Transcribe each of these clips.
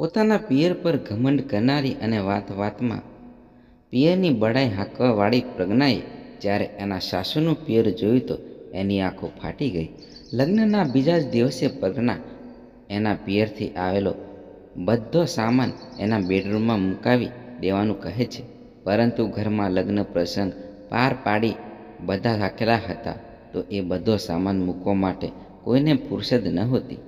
પોતાના પિયર પર ઘમંડ કરનારી અને વાત વાતમાં પિયરની બળાઈ હાંકવાવાળી પ્રજ્ઞાએ જ્યારે એના સાસુનું પિયર જોયું તો એની આંખો ફાટી ગઈ લગ્નના બીજા જ દિવસે પ્રજ્ઞા એના પિયરથી આવેલો બધો સામાન એના બેડરૂમમાં મુકાવી દેવાનું કહે છે પરંતુ ઘરમાં લગ્ન પ્રસંગ પાર પાડી બધા રાખેલા હતા તો એ બધો સામાન મૂકવા માટે કોઈને ફુરસદ નહોતી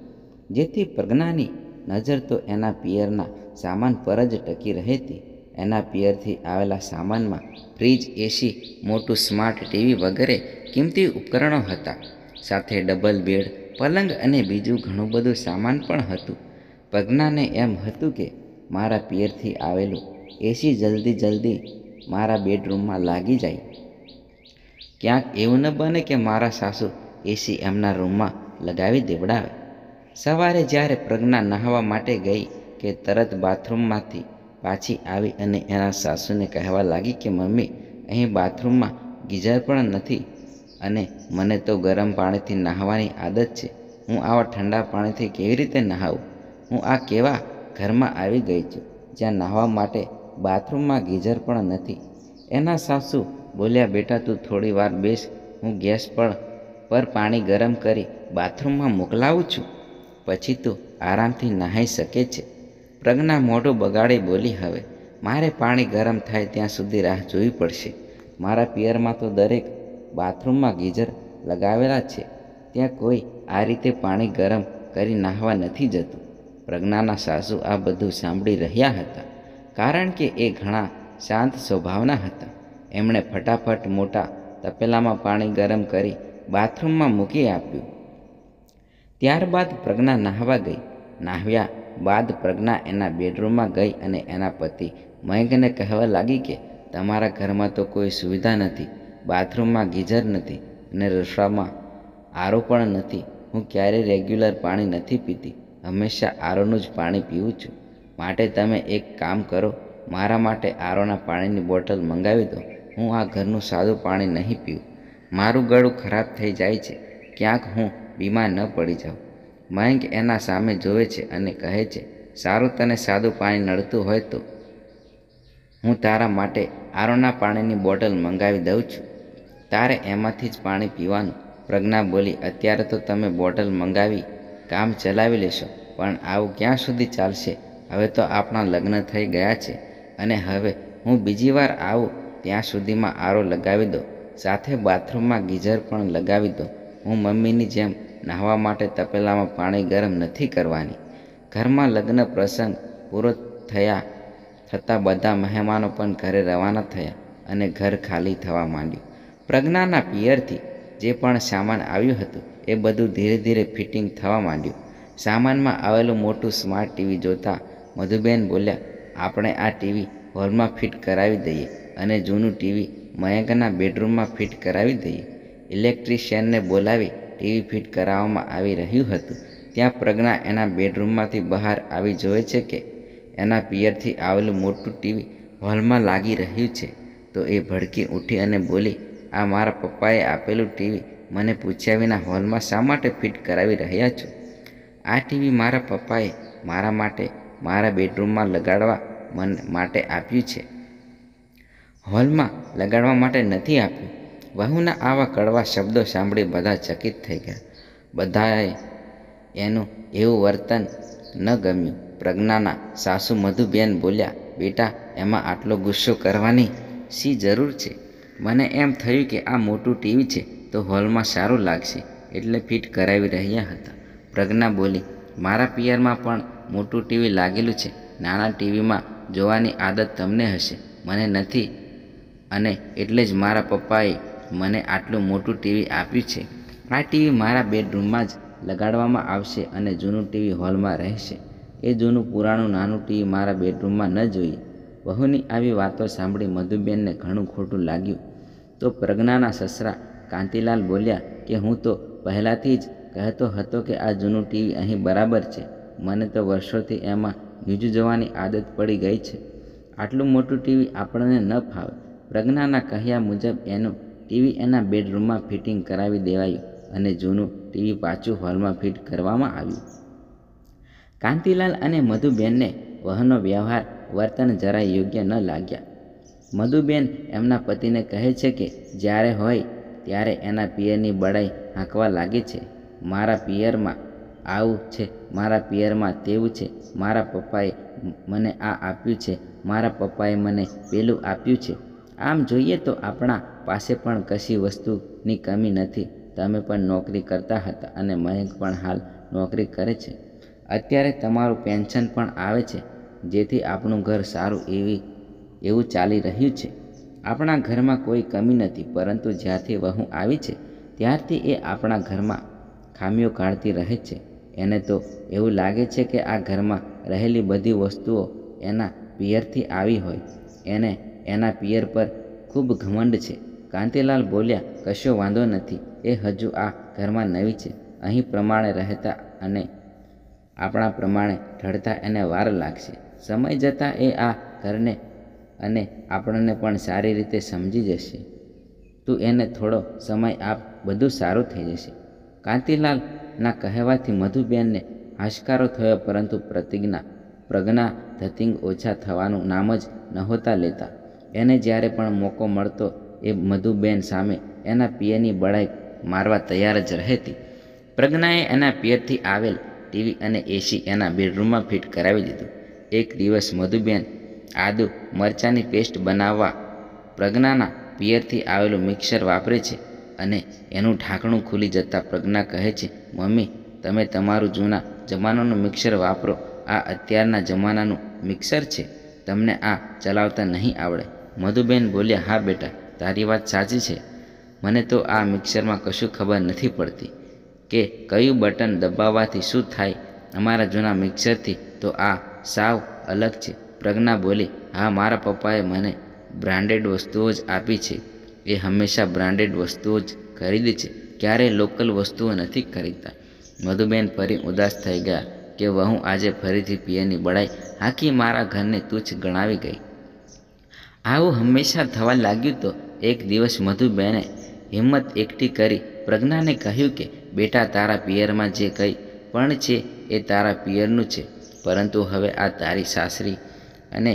જેથી પ્રજ્ઞાની નજર તો એના પિયરના સામાન પર જ ટકી રહેતી એના પિયરથી આવેલા સામાનમાં ફ્રીજ એસી મોટું સ્માર્ટ ટીવી વગેરે કિંમતી ઉપકરણો હતા સાથે ડબલ બેડ પલંગ અને બીજું ઘણું બધું સામાન પણ હતું પગનાને એમ હતું કે મારા પિયરથી આવેલું એસી જલ્દી જલ્દી મારા બેડરૂમમાં લાગી જાય ક્યાંક એવું ન બને કે મારા સાસુ એસી એમના રૂમમાં લગાવી દેવડાવે સવારે જ્યારે પ્રજ્ઞા નહાવા માટે ગઈ કે તરત બાથરૂમમાંથી પાછી આવી અને એના સાસુને કહેવા લાગી કે મમ્મી અહીં બાથરૂમમાં ગીઝર પણ નથી અને મને તો ગરમ પાણીથી નહાવાની આદત છે હું આવા ઠંડા પાણીથી કેવી રીતે નહાવું હું આ કેવા ઘરમાં આવી ગઈ છું જ્યાં નહાવા માટે બાથરૂમમાં ગીઝર પણ નથી એના સાસુ બોલ્યા બેટા તું થોડી વાર બેસ હું ગેસ પણ પર પાણી ગરમ કરી બાથરૂમમાં મોકલાવું છું પછી તું આરામથી નહાઈ શકે છે પ્રજ્ઞા મોઢું બગાડી બોલી હવે મારે પાણી ગરમ થાય ત્યાં સુધી રાહ જોવી પડશે મારા પિયરમાં તો દરેક બાથરૂમમાં ગીઝર લગાવેલા છે ત્યાં કોઈ આ રીતે પાણી ગરમ કરી નાહવા નથી જતું પ્રજ્ઞાના સાસુ આ બધું સાંભળી રહ્યા હતા કારણ કે એ ઘણા શાંત સ્વભાવના હતા એમણે ફટાફટ મોટા તપેલામાં પાણી ગરમ કરી બાથરૂમમાં મૂકી આપ્યું ત્યારબાદ પ્રજ્ઞા નાહવા ગઈ નાહ્યા બાદ પ્રજ્ઞા એના બેડરૂમમાં ગઈ અને એના પતિ મયંકને કહેવા લાગી કે તમારા ઘરમાં તો કોઈ સુવિધા નથી બાથરૂમમાં ગીઝર નથી અને રસોડામાં આરો પણ નથી હું ક્યારેય રેગ્યુલર પાણી નથી પીતી હંમેશા આરોનું જ પાણી પીવું છું માટે તમે એક કામ કરો મારા માટે આરોના પાણીની બોટલ મંગાવી દો હું આ ઘરનું સાદું પાણી નહીં પીવું મારું ગળું ખરાબ થઈ જાય છે ક્યાંક હું બીમાર ન પડી જાઓ મયંક એના સામે જોવે છે અને કહે છે સારું તને સાદું પાણી નડતું હોય તો હું તારા માટે આરોના પાણીની બોટલ મંગાવી દઉં છું તારે એમાંથી જ પાણી પીવાનું પ્રજ્ઞા બોલી અત્યારે તો તમે બોટલ મંગાવી કામ ચલાવી લેશો પણ આવું ક્યાં સુધી ચાલશે હવે તો આપણા લગ્ન થઈ ગયા છે અને હવે હું બીજી વાર આવું ત્યાં સુધીમાં આરો લગાવી દો સાથે બાથરૂમમાં ગીઝર પણ લગાવી દો હું મમ્મીની જેમ નાહવા માટે તપેલામાં પાણી ગરમ નથી કરવાની ઘરમાં લગ્ન પ્રસંગ પૂરો થયા થતાં બધા મહેમાનો પણ ઘરે રવાના થયા અને ઘર ખાલી થવા માંડ્યું પ્રજ્ઞાના પિયરથી જે પણ સામાન આવ્યું હતું એ બધું ધીરે ધીરે ફિટિંગ થવા માંડ્યું સામાનમાં આવેલું મોટું સ્માર્ટ ટીવી જોતાં મધુબેન બોલ્યા આપણે આ ટીવી હોલમાં ફિટ કરાવી દઈએ અને જૂનું ટીવી મયંકના બેડરૂમમાં ફિટ કરાવી દઈએ ઇલેક્ટ્રિશિયનને બોલાવી ટીવી ફિટ કરાવવામાં આવી રહ્યું હતું ત્યાં પ્રજ્ઞા એના બેડરૂમમાંથી બહાર આવી જોવે છે કે એના પિયરથી આવેલું મોટું ટીવી હોલમાં લાગી રહ્યું છે તો એ ભડકી ઉઠી અને બોલી આ મારા પપ્પાએ આપેલું ટીવી મને પૂછ્યા વિના હોલમાં શા માટે ફિટ કરાવી રહ્યા છો આ ટીવી મારા પપ્પાએ મારા માટે મારા બેડરૂમમાં લગાડવા મન માટે આપ્યું છે હોલમાં લગાડવા માટે નથી આપ્યું વહુના આવા કડવા શબ્દો સાંભળી બધા ચકિત થઈ ગયા બધાએ એનું એવું વર્તન ન ગમ્યું પ્રજ્ઞાના સાસુ મધુબેન બોલ્યા બેટા એમાં આટલો ગુસ્સો કરવાની શી જરૂર છે મને એમ થયું કે આ મોટું ટીવી છે તો હોલમાં સારું લાગશે એટલે ફિટ કરાવી રહ્યા હતા પ્રજ્ઞા બોલી મારા પિયરમાં પણ મોટું ટીવી લાગેલું છે નાના ટીવીમાં જોવાની આદત તમને હશે મને નથી અને એટલે જ મારા પપ્પાએ મને આટલું મોટું ટીવી આપ્યું છે આ ટીવી મારા બેડરૂમમાં જ લગાડવામાં આવશે અને જૂનું ટીવી હોલમાં રહેશે એ જૂનું પુરાણું નાનું ટીવી મારા બેડરૂમમાં ન જોઈએ બહુની આવી વાતો સાંભળી મધુબેનને ઘણું ખોટું લાગ્યું તો પ્રજ્ઞાના સસરા કાંતિલાલ બોલ્યા કે હું તો પહેલાંથી જ કહેતો હતો કે આ જૂનું ટીવી અહીં બરાબર છે મને તો વર્ષોથી એમાં ન્યૂઝ જવાની આદત પડી ગઈ છે આટલું મોટું ટીવી આપણને ન ફાવે પ્રજ્ઞાના કહ્યા મુજબ એનું ટીવી એના બેડરૂમમાં ફિટિંગ કરાવી દેવાયું અને જૂનું ટીવી પાછું હોલમાં ફિટ કરવામાં આવ્યું કાંતિલાલ અને મધુબેનને વહનનો વ્યવહાર વર્તન જરા યોગ્ય ન લાગ્યા મધુબેન એમના પતિને કહે છે કે જ્યારે હોય ત્યારે એના પિયરની બળાઈ હાંકવા લાગે છે મારા પિયરમાં આવું છે મારા પિયરમાં તેવું છે મારા પપ્પાએ મને આ આપ્યું છે મારા પપ્પાએ મને પેલું આપ્યું છે આમ જોઈએ તો આપણા પાસે પણ કશી વસ્તુની કમી નથી તમે પણ નોકરી કરતા હતા અને મહેક પણ હાલ નોકરી કરે છે અત્યારે તમારું પેન્શન પણ આવે છે જેથી આપણું ઘર સારું એવી એવું ચાલી રહ્યું છે આપણા ઘરમાં કોઈ કમી નથી પરંતુ જ્યારથી વહુ આવી છે ત્યારથી એ આપણા ઘરમાં ખામીઓ કાઢતી રહે છે એને તો એવું લાગે છે કે આ ઘરમાં રહેલી બધી વસ્તુઓ એના પિયરથી આવી હોય એને એના પિયર પર ખૂબ ઘમંડ છે કાંતિલાલ બોલ્યા કશો વાંધો નથી એ હજુ આ ઘરમાં નવી છે અહીં પ્રમાણે રહેતા અને આપણા પ્રમાણે ઢળતા એને વાર લાગશે સમય જતાં એ આ ઘરને અને આપણને પણ સારી રીતે સમજી જશે તું એને થોડો સમય આપ બધું સારું થઈ જશે કાંતિલાલના કહેવાથી મધુબેનને હાશકારો થયો પરંતુ પ્રતિજ્ઞા પ્રજ્ઞા ધતિંગ ઓછા થવાનું નામ જ નહોતા લેતા એને જ્યારે પણ મોકો મળતો એ મધુબેન સામે એના પિયરની બળાઈ મારવા તૈયાર જ રહેતી પ્રજ્ઞાએ એના પિયરથી આવેલ ટીવી અને એસી એના બેડરૂમમાં ફિટ કરાવી દીધું એક દિવસ મધુબેન આદુ મરચાંની પેસ્ટ બનાવવા પ્રજ્ઞાના પિયરથી આવેલું મિક્સર વાપરે છે અને એનું ઢાંકણું ખુલી જતાં પ્રજ્ઞા કહે છે મમ્મી તમે તમારું જૂના જમાનાનું મિક્સર વાપરો આ અત્યારના જમાનાનું મિક્સર છે તમને આ ચલાવતા નહીં આવડે મધુબેન બોલ્યા હા બેટા તારી વાત સાચી છે મને તો આ મિક્સરમાં કશું ખબર નથી પડતી કે કયું બટન દબાવવાથી શું થાય અમારા જૂના મિક્સરથી તો આ સાવ અલગ છે પ્રજ્ઞા બોલી હા મારા પપ્પાએ મને બ્રાન્ડેડ વસ્તુઓ જ આપી છે એ હંમેશા બ્રાન્ડેડ વસ્તુઓ જ ખરીદે છે ક્યારેય લોકલ વસ્તુઓ નથી ખરીદતા મધુબેન ફરી ઉદાસ થઈ ગયા કે હું આજે ફરીથી પિયરની બળાઈ હાકી મારા ઘરને તુચ્છ ગણાવી ગઈ આવું હંમેશા થવા લાગ્યું તો એક દિવસ મધુબેને હિંમત એકઠી કરી પ્રજ્ઞાને કહ્યું કે બેટા તારા પિયરમાં જે કંઈ પણ છે એ તારા પિયરનું છે પરંતુ હવે આ તારી સાસરી અને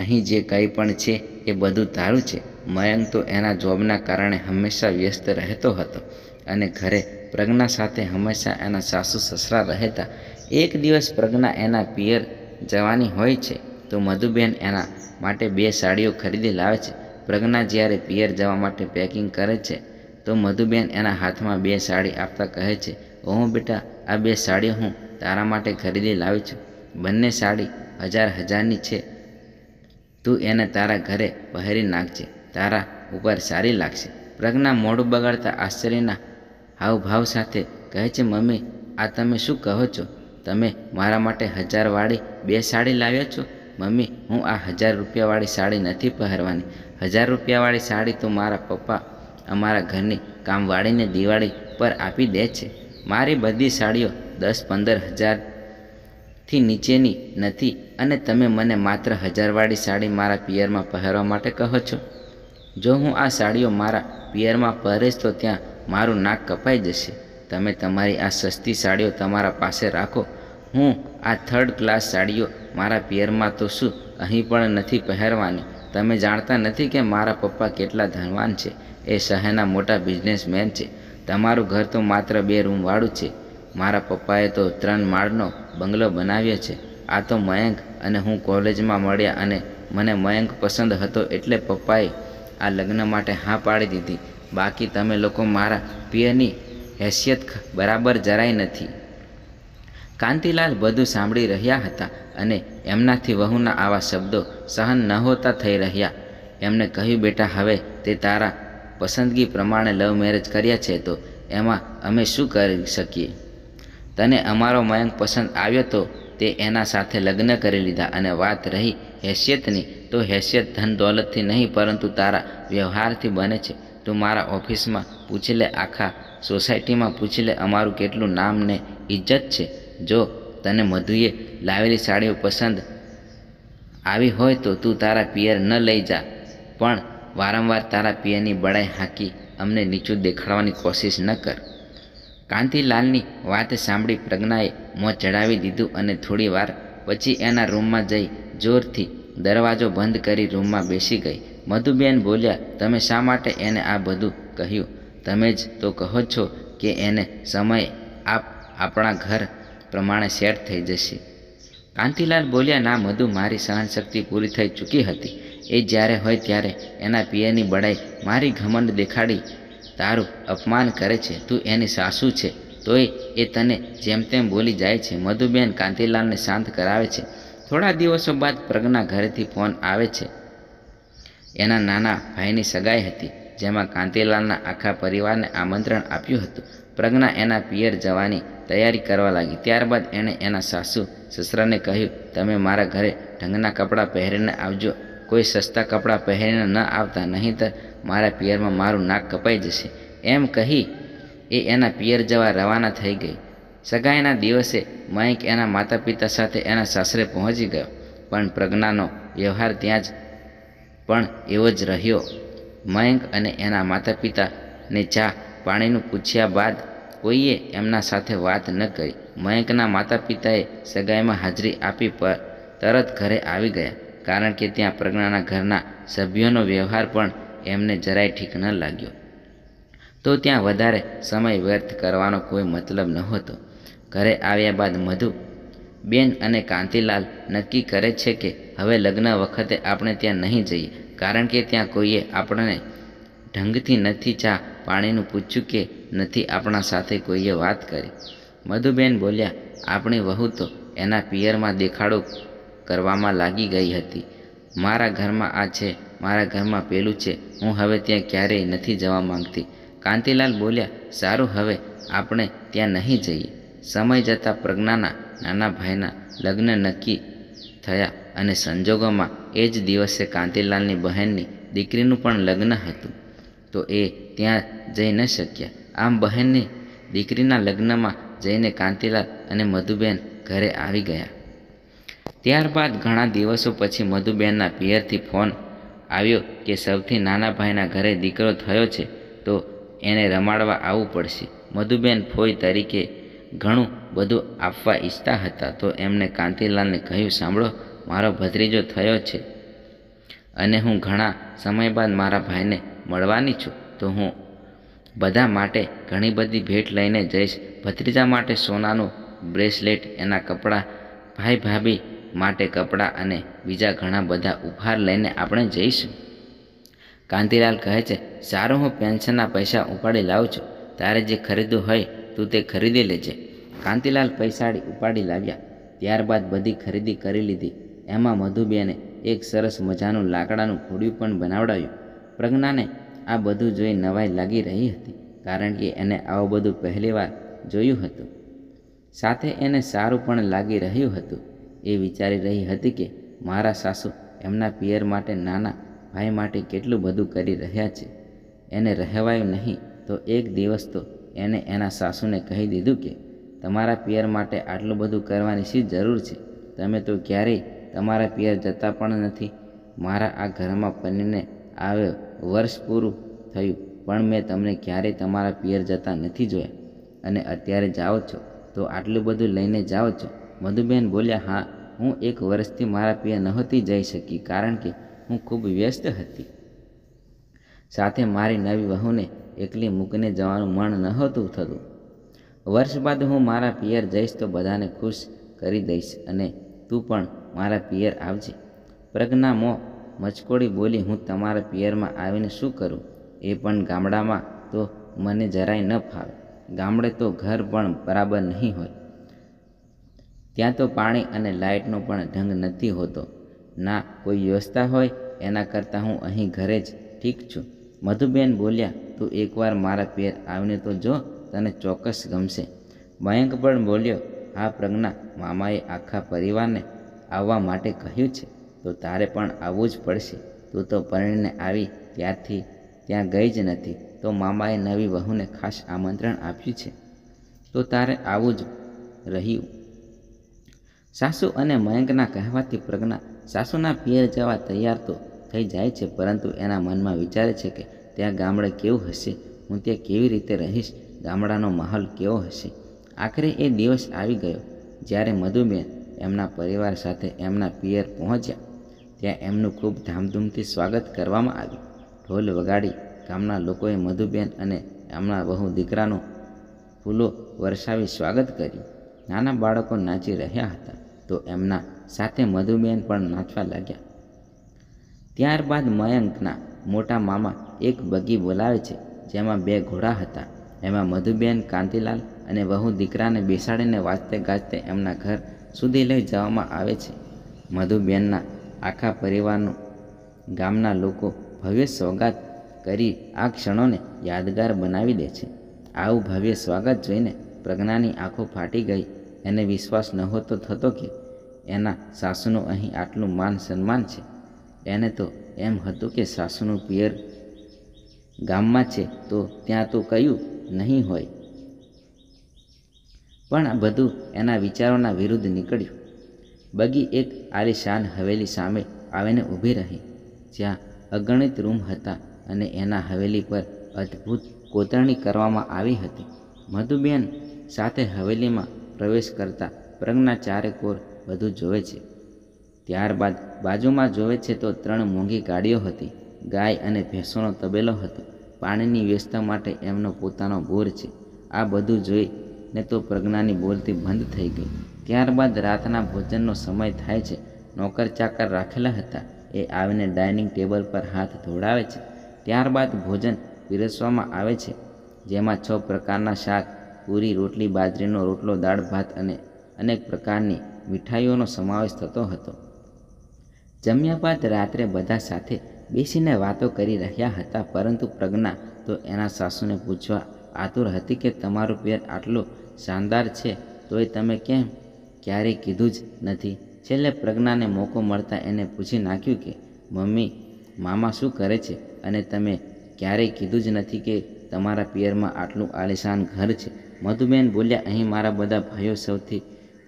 અહીં જે કંઈ પણ છે એ બધું તારું છે મયંક તો એના જોબના કારણે હંમેશા વ્યસ્ત રહેતો હતો અને ઘરે પ્રજ્ઞા સાથે હંમેશા એના સાસુ સસરા રહેતા એક દિવસ પ્રજ્ઞા એના પિયર જવાની હોય છે તો મધુબેન એના માટે બે સાડીઓ ખરીદી લાવે છે પ્રજ્ઞા જ્યારે પિયર જવા માટે પેકિંગ કરે છે તો મધુબેન એના હાથમાં બે સાડી આપતા કહે છે ઓહો બેટા આ બે સાડી હું તારા માટે ખરીદી લાવી છું બંને સાડી હજાર હજારની છે તું એને તારા ઘરે પહેરી નાખજે તારા ઉપર સારી લાગશે પ્રજ્ઞા મોડું બગાડતા આશ્ચર્યના હાવભાવ સાથે કહે છે મમ્મી આ તમે શું કહો છો તમે મારા માટે હજારવાળી બે સાડી લાવ્યા છો મમ્મી હું આ હજાર રૂપિયાવાળી સાડી નથી પહેરવાની હજાર રૂપિયાવાળી સાડી તો મારા પપ્પા અમારા ઘરની કામવાળીને દિવાળી પર આપી દે છે મારી બધી સાડીઓ દસ પંદર હજારથી નીચેની નથી અને તમે મને માત્ર હજારવાળી સાડી મારા પિયરમાં પહેરવા માટે કહો છો જો હું આ સાડીઓ મારા પિયરમાં પહેરીશ તો ત્યાં મારું નાક કપાઈ જશે તમે તમારી આ સસ્તી સાડીઓ તમારા પાસે રાખો હું આ થર્ડ ક્લાસ સાડીઓ મારા પિયરમાં તો શું અહીં પણ નથી પહેરવાની તમે જાણતા નથી કે મારા પપ્પા કેટલા ધનવાન છે એ શહેરના મોટા બિઝનેસમેન છે તમારું ઘર તો માત્ર બે રૂમવાળું છે મારા પપ્પાએ તો ત્રણ માળનો બંગલો બનાવ્યો છે આ તો મયંક અને હું કોલેજમાં મળ્યા અને મને મયંક પસંદ હતો એટલે પપ્પાએ આ લગ્ન માટે હા પાડી દીધી બાકી તમે લોકો મારા પિયરની હેસિયત બરાબર જરાય નથી કાંતિલાલ બધું સાંભળી રહ્યા હતા અને એમનાથી વહુના આવા શબ્દો સહન નહોતા થઈ રહ્યા એમને કહ્યું બેટા હવે તે તારા પસંદગી પ્રમાણે લવ મેરેજ કર્યા છે તો એમાં અમે શું કરી શકીએ તને અમારો મયંક પસંદ આવ્યો તો તે એના સાથે લગ્ન કરી લીધા અને વાત રહી હેસિયતની તો હેસિયત ધન દોલતથી નહીં પરંતુ તારા વ્યવહારથી બને છે તું મારા ઓફિસમાં પૂછી લે આખા સોસાયટીમાં પૂછી લે અમારું કેટલું નામ ને ઇજ્જત છે જો તને મધુએ લાવેલી સાડીઓ પસંદ આવી હોય તો તું તારા પિયર ન લઈ જા પણ વારંવાર તારા પિયરની બળાઈ હાંકી અમને નીચું દેખાડવાની કોશિશ ન કર કાંતિલાલની વાત સાંભળી પ્રજ્ઞાએ મોં ચડાવી દીધું અને થોડી વાર પછી એના રૂમમાં જઈ જોરથી દરવાજો બંધ કરી રૂમમાં બેસી ગઈ મધુબેન બોલ્યા તમે શા માટે એને આ બધું કહ્યું તમે જ તો કહો છો કે એને સમયે આપ આપણા ઘર પ્રમાણે સેટ થઈ જશે કાંતિલાલ બોલ્યા ના મધુ મારી સહનશક્તિ પૂરી થઈ ચૂકી હતી એ જ્યારે હોય ત્યારે એના પિયરની બડાઈ મારી ઘમંડ દેખાડી તારું અપમાન કરે છે તું એની સાસુ છે તોય એ તને જેમ તેમ બોલી જાય છે મધુબેન કાંતિલાલને શાંત કરાવે છે થોડા દિવસો બાદ પ્રજ્ઞા ઘરેથી ફોન આવે છે એના નાના ભાઈની સગાઈ હતી જેમાં કાંતિલાલના આખા પરિવારને આમંત્રણ આપ્યું હતું પ્રજ્ઞા એના પિયર જવાની તૈયારી કરવા લાગી ત્યારબાદ એણે એના સાસુ સસરાને કહ્યું તમે મારા ઘરે ઢંગના કપડાં પહેરીને આવજો કોઈ સસ્તા કપડાં પહેરીને ન આવતા નહીંતર મારા પિયરમાં મારું નાક કપાઈ જશે એમ કહી એ એના પિયર જવા રવાના થઈ ગઈ સગાઈના દિવસે મયંક એના માતા પિતા સાથે એના સાસરે પહોંચી ગયો પણ પ્રજ્ઞાનો વ્યવહાર ત્યાં જ પણ એવો જ રહ્યો મયંક અને એના માતા પિતાને ચા પાણીનું પૂછ્યા બાદ કોઈએ એમના સાથે વાત ન કરી મયંકના માતા પિતાએ સગાઈમાં હાજરી આપી પર તરત ઘરે આવી ગયા કારણ કે ત્યાં પ્રજ્ઞાના ઘરના સભ્યોનો વ્યવહાર પણ એમને જરાય ઠીક ન લાગ્યો તો ત્યાં વધારે સમય વ્યર્થ કરવાનો કોઈ મતલબ નહોતો ઘરે આવ્યા બાદ મધુ બેન અને કાંતિલાલ નક્કી કરે છે કે હવે લગ્ન વખતે આપણે ત્યાં નહીં જઈએ કારણ કે ત્યાં કોઈએ આપણને ઢંગથી નથી ચા પાણીનું પૂછ્યું કે નથી આપણા સાથે કોઈએ વાત કરી મધુબેન બોલ્યા આપણી વહુ તો એના પિયરમાં દેખાડો કરવામાં લાગી ગઈ હતી મારા ઘરમાં આ છે મારા ઘરમાં પેલું છે હું હવે ત્યાં ક્યારેય નથી જવા માંગતી કાંતિલાલ બોલ્યા સારું હવે આપણે ત્યાં નહીં જઈએ સમય જતાં પ્રજ્ઞાના નાના ભાઈના લગ્ન નક્કી થયા અને સંજોગોમાં એ જ દિવસે કાંતિલાલની બહેનની દીકરીનું પણ લગ્ન હતું તો એ ત્યાં જઈ ન શક્યા આમ બહેનની દીકરીના લગ્નમાં જઈને કાંતિલાલ અને મધુબેન ઘરે આવી ગયા ત્યારબાદ ઘણા દિવસો પછી મધુબેનના પિયરથી ફોન આવ્યો કે સૌથી નાના ભાઈના ઘરે દીકરો થયો છે તો એને રમાડવા આવવું પડશે મધુબેન ફોઈ તરીકે ઘણું બધું આપવા ઈચ્છતા હતા તો એમણે કાંતિલાલને કહ્યું સાંભળો મારો ભત્રીજો થયો છે અને હું ઘણા સમય બાદ મારા ભાઈને મળવાની છું તો હું બધા માટે ઘણી બધી ભેટ લઈને જઈશ ભત્રીજા માટે સોનાનું બ્રેસલેટ એના કપડાં ભાઈ ભાભી માટે કપડાં અને બીજા ઘણા બધા ઉપહાર લઈને આપણે જઈશું કાંતિલાલ કહે છે સારું હું પેન્શનના પૈસા ઉપાડી લાવું છું તારે જે ખરીદવું હોય તું તે ખરીદી લેજે કાંતિલાલ પૈસાડી ઉપાડી લાવ્યા ત્યારબાદ બધી ખરીદી કરી લીધી એમાં મધુબેને એક સરસ મજાનું લાકડાનું ઘોડ્યું પણ બનાવડાવ્યું પ્રજ્ઞાને આ બધું જોઈ નવાઈ લાગી રહી હતી કારણ કે એને આવું બધું પહેલીવાર જોયું હતું સાથે એને સારું પણ લાગી રહ્યું હતું એ વિચારી રહી હતી કે મારા સાસુ એમના પિયર માટે નાના ભાઈ માટે કેટલું બધું કરી રહ્યા છે એને રહેવાયું નહીં તો એક દિવસ તો એને એના સાસુને કહી દીધું કે તમારા પિયર માટે આટલું બધું કરવાની શી જરૂર છે તમે તો ક્યારેય તમારા પિયર જતા પણ નથી મારા આ ઘરમાં પનીને આવે વર્ષ પૂરું થયું પણ મેં તમને ક્યારેય તમારા પિયર જતા નથી જોયા અને અત્યારે જાઓ છો તો આટલું બધું લઈને જાઓ છો મધુબેન બોલ્યા હા હું એક વર્ષથી મારા પિયર નહોતી જઈ શકી કારણ કે હું ખૂબ વ્યસ્ત હતી સાથે મારી નવી વહુને એકલી મૂકીને જવાનું મન નહોતું થતું વર્ષ બાદ હું મારા પિયર જઈશ તો બધાને ખુશ કરી દઈશ અને તું પણ મારા પિયર આવજે પ્રજ્ઞા મો મચકોડી બોલી હું તમારા પિયરમાં આવીને શું કરું એ પણ ગામડામાં તો મને જરાય ન ફાવે ગામડે તો ઘર પણ બરાબર નહીં હોય ત્યાં તો પાણી અને લાઇટનો પણ ઢંગ નથી હોતો ના કોઈ વ્યવસ્થા હોય એના કરતાં હું અહીં ઘરે જ ઠીક છું મધુબેન બોલ્યા તું એકવાર મારા પિયર આવીને તો જો તને ચોક્કસ ગમશે મયંક પણ બોલ્યો હા પ્રજ્ઞા મામાએ આખા પરિવારને આવવા માટે કહ્યું છે તો તારે પણ આવવું જ પડશે તું તો પરણીને આવી ત્યારથી ત્યાં ગઈ જ નથી તો મામાએ નવી વહુને ખાસ આમંત્રણ આપ્યું છે તો તારે આવવું જ રહ્યું સાસુ અને મયંકના કહેવાથી પ્રજ્ઞા સાસુના પિયર જવા તૈયાર તો થઈ જાય છે પરંતુ એના મનમાં વિચારે છે કે ત્યાં ગામડે કેવું હશે હું ત્યાં કેવી રીતે રહીશ ગામડાનો માહોલ કેવો હશે આખરે એ દિવસ આવી ગયો જ્યારે મધુબેન એમના પરિવાર સાથે એમના પિયર પહોંચ્યા ત્યાં એમનું ખૂબ ધામધૂમથી સ્વાગત કરવામાં આવ્યું ઢોલ વગાડી ગામના લોકોએ મધુબેન અને એમના વહુ દીકરાનું ફૂલો વરસાવી સ્વાગત કર્યું નાના બાળકો નાચી રહ્યા હતા તો એમના સાથે મધુબેન પણ નાચવા લાગ્યા ત્યારબાદ મયંકના મોટા મામા એક બગી બોલાવે છે જેમાં બે ઘોડા હતા એમાં મધુબેન કાંતિલાલ અને વહુ દીકરાને બેસાડીને વાંચતે ગાજતે એમના ઘર સુધી લઈ જવામાં આવે છે મધુબેનના આખા પરિવારનો ગામના લોકો ભવ્ય સ્વાગત કરી આ ક્ષણોને યાદગાર બનાવી દે છે આવું ભવ્ય સ્વાગત જોઈને પ્રજ્ઞાની આંખો ફાટી ગઈ એને વિશ્વાસ નહોતો થતો કે એના સાસુનું અહીં આટલું માન સન્માન છે એને તો એમ હતું કે સાસુનું પિયર ગામમાં છે તો ત્યાં તો કયું નહીં હોય પણ આ બધું એના વિચારોના વિરુદ્ધ નીકળ્યું બગી એક આલીશાન હવેલી સામે આવીને ઊભી રહી જ્યાં અગણિત રૂમ હતા અને એના હવેલી પર અદ્ભુત કોતરણી કરવામાં આવી હતી મધુબેન સાથે હવેલીમાં પ્રવેશ કરતા પ્રજ્ઞા ચારે કોર બધું જોવે છે ત્યારબાદ બાજુમાં જોવે છે તો ત્રણ મોંઘી ગાડીઓ હતી ગાય અને ભેંસોનો તબેલો હતો પાણીની વ્યવસ્થા માટે એમનો પોતાનો બોર છે આ બધું જોઈ ને તો પ્રજ્ઞાની બોલતી બંધ થઈ ગઈ ત્યારબાદ રાતના ભોજનનો સમય થાય છે નોકર ચાકર રાખેલા હતા એ આવીને ડાઇનિંગ ટેબલ પર હાથ ધોડાવે છે ત્યારબાદ ભોજન પીરસવામાં આવે છે જેમાં છ પ્રકારના શાક પૂરી રોટલી બાજરીનો રોટલો દાળ ભાત અને અનેક પ્રકારની મીઠાઈઓનો સમાવેશ થતો હતો જમ્યા બાદ રાત્રે બધા સાથે બેસીને વાતો કરી રહ્યા હતા પરંતુ પ્રજ્ઞા તો એના સાસુને પૂછવા આતુર હતી કે તમારું પેર આટલો શાનદાર છે તોય તમે કેમ ક્યારેય કીધું જ નથી છેલ્લે પ્રજ્ઞાને મોકો મળતા એને પૂછી નાખ્યું કે મમ્મી મામા શું કરે છે અને તમે ક્યારેય કીધું જ નથી કે તમારા પિયરમાં આટલું આલિશાન ઘર છે મધુબેન બોલ્યા અહીં મારા બધા ભાઈઓ સૌથી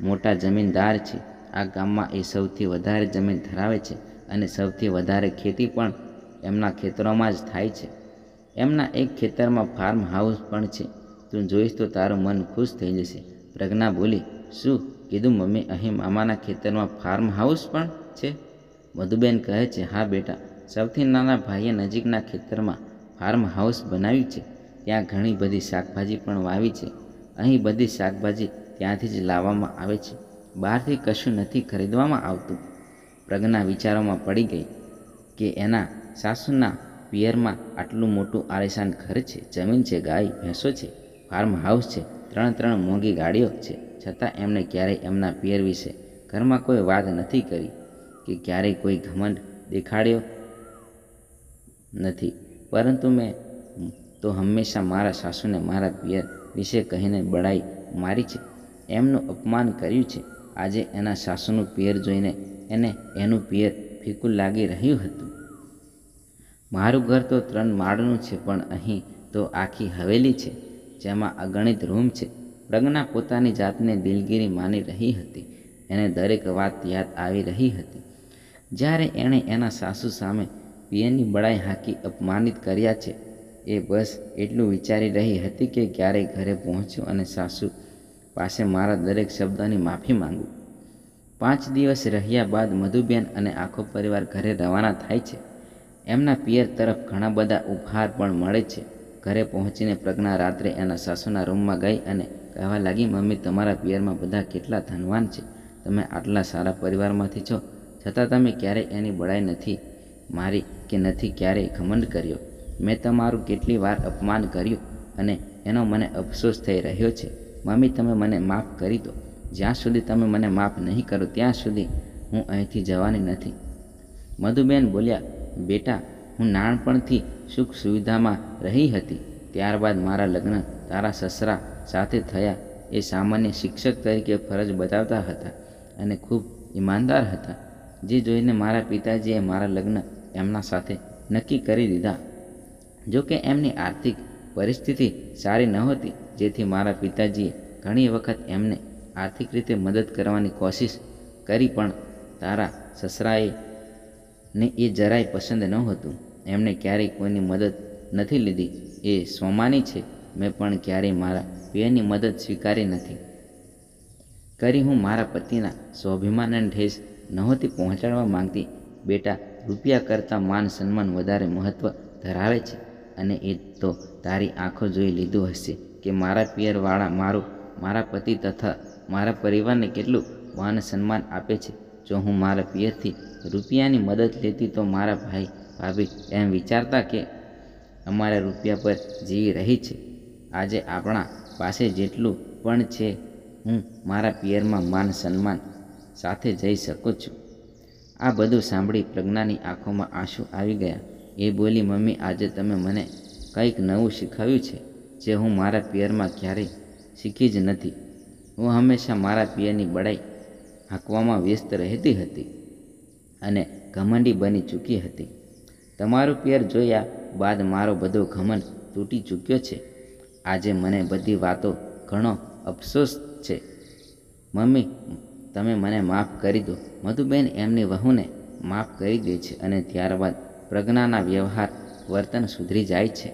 મોટા જમીનદાર છે આ ગામમાં એ સૌથી વધારે જમીન ધરાવે છે અને સૌથી વધારે ખેતી પણ એમના ખેતરોમાં જ થાય છે એમના એક ખેતરમાં ફાર્મ હાઉસ પણ છે તું જોઈશ તો તારું મન ખુશ થઈ જશે પ્રજ્ઞા બોલી શું કીધું મમ્મી અહીં મામાના ખેતરમાં ફાર્મ હાઉસ પણ છે મધુબેન કહે છે હા બેટા સૌથી નાના ભાઈએ નજીકના ખેતરમાં ફાર્મ હાઉસ બનાવ્યું છે ત્યાં ઘણી બધી શાકભાજી પણ વાવી છે અહીં બધી શાકભાજી ત્યાંથી જ લાવવામાં આવે છે બહારથી કશું નથી ખરીદવામાં આવતું પ્રજ્ઞા વિચારોમાં પડી ગઈ કે એના સાસુના પિયરમાં આટલું મોટું આરેશાન ઘર છે જમીન છે ગાય ભેંસો છે ફાર્મ હાઉસ છે ત્રણ ત્રણ મોંઘી ગાડીઓ છે છતાં એમણે ક્યારેય એમના પિયર વિશે ઘરમાં કોઈ વાત નથી કરી કે ક્યારેય કોઈ ઘમંડ દેખાડ્યો નથી પરંતુ મેં તો હંમેશા મારા સાસુને મારા પિયર વિશે કહીને બળાઈ મારી છે એમનું અપમાન કર્યું છે આજે એના સાસુનું પિયર જોઈને એને એનું પિયર ફીકું લાગી રહ્યું હતું મારું ઘર તો ત્રણ માળનું છે પણ અહીં તો આખી હવેલી છે જેમાં અગણિત રૂમ છે પ્રજ્ઞા પોતાની જાતને દિલગીરી માની રહી હતી એને દરેક વાત યાદ આવી રહી હતી જ્યારે એણે એના સાસુ સામે પિયરની બળાઈ હાંકી અપમાનિત કર્યા છે એ બસ એટલું વિચારી રહી હતી કે ક્યારે ઘરે પહોંચ્યું અને સાસુ પાસે મારા દરેક શબ્દની માફી માંગું પાંચ દિવસ રહ્યા બાદ મધુબેન અને આખો પરિવાર ઘરે રવાના થાય છે એમના પિયર તરફ ઘણા બધા ઉપહાર પણ મળે છે ઘરે પહોંચીને પ્રજ્ઞા રાત્રે એના સાસુના રૂમમાં ગઈ અને કહેવા લાગી મમ્મી તમારા પિયરમાં બધા કેટલા ધનવાન છે તમે આટલા સારા પરિવારમાંથી છો છતાં તમે ક્યારેય એની બળાઈ નથી મારી કે નથી ક્યારેય ઘમંડ કર્યો મેં તમારું કેટલી વાર અપમાન કર્યું અને એનો મને અફસોસ થઈ રહ્યો છે મમ્મી તમે મને માફ કરી દો જ્યાં સુધી તમે મને માફ નહીં કરો ત્યાં સુધી હું અહીંથી જવાની નથી મધુબેન બોલ્યા બેટા હું નાનપણથી સુખ સુવિધામાં રહી હતી ત્યારબાદ મારા લગ્ન તારા સસરા સાથે થયા એ સામાન્ય શિક્ષક તરીકે ફરજ બતાવતા હતા અને ખૂબ ઈમાનદાર હતા જે જોઈને મારા પિતાજીએ મારા લગ્ન એમના સાથે નક્કી કરી દીધા જોકે એમની આર્થિક પરિસ્થિતિ સારી નહોતી જેથી મારા પિતાજીએ ઘણી વખત એમને આર્થિક રીતે મદદ કરવાની કોશિશ કરી પણ તારા સસરાએ ને એ જરાય પસંદ નહોતું એમણે ક્યારેય કોઈની મદદ નથી લીધી એ સોમાની છે મેં પણ ક્યારેય મારા વ્યયની મદદ સ્વીકારી નથી કરી હું મારા પતિના સ્વાભિમાનન ઠેસ નહોતી પહોંચાડવા માંગતી બેટા રૂપિયા કરતાં માન સન્માન વધારે મહત્ત્વ ધરાવે છે અને એ તો તારી આંખો જોઈ લીધું હશે કે મારા પિયરવાળા મારું મારા પતિ તથા મારા પરિવારને કેટલું માન સન્માન આપે છે જો હું મારા પિયરથી રૂપિયાની મદદ લેતી તો મારા ભાઈ ભાભી એમ વિચારતા કે અમારા રૂપિયા પર જીવી રહી છે આજે આપણા પાસે જેટલું પણ છે હું મારા પિયરમાં માન સન્માન સાથે જઈ શકું છું આ બધું સાંભળી પ્રજ્ઞાની આંખોમાં આંસુ આવી ગયા એ બોલી મમ્મી આજે તમે મને કંઈક નવું શીખવ્યું છે જે હું મારા પિયરમાં ક્યારેય શીખી જ નથી હું હંમેશા મારા પિયરની બળાઈ હાંકવામાં વ્યસ્ત રહેતી હતી અને ઘમંડી બની ચૂકી હતી તમારું પિયર જોયા બાદ મારો બધો ઘમંડ તૂટી ચૂક્યો છે આજે મને બધી વાતો ઘણો અફસોસ છે મમ્મી તમે મને માફ કરી દો મધુબેન એમની વહુને માફ કરી દે છે અને ત્યારબાદ પ્રજ્ઞાના વ્યવહાર વર્તન સુધરી જાય છે